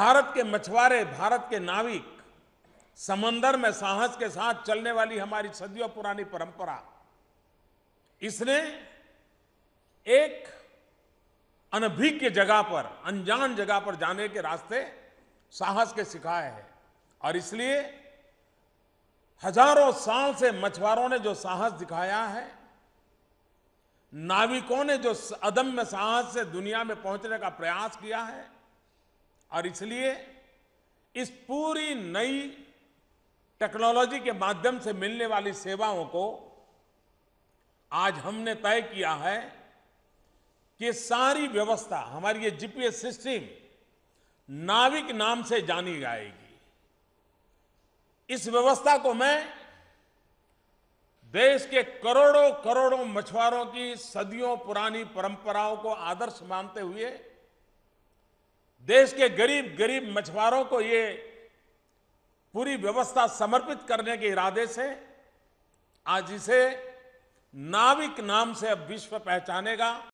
भारत के मछुआरे भारत के नाविक समंदर में साहस के साथ चलने वाली हमारी सदियों पुरानी परंपरा इसने एक अनभिज्ञ जगह पर अनजान जगह पर जाने के रास्ते साहस के सिखाए हैं और इसलिए हजारों साल से मछुआरों ने जो साहस दिखाया है नाविकों ने जो अदम्य साहस से दुनिया में पहुंचने का प्रयास किया है और इसलिए इस पूरी नई टेक्नोलॉजी के माध्यम से मिलने वाली सेवाओं को आज हमने तय किया है कि सारी व्यवस्था हमारी ये जीपीएस सिस्टम नाविक नाम से जानी जाएगी इस व्यवस्था को मैं देश के करोड़ों करोड़ों मछुआरों की सदियों पुरानी परंपराओं को आदर्श मानते हुए देश के गरीब गरीब मछुआरों को ये पूरी व्यवस्था समर्पित करने के इरादे से आज इसे नाविक नाम से अब विश्व पहचानेगा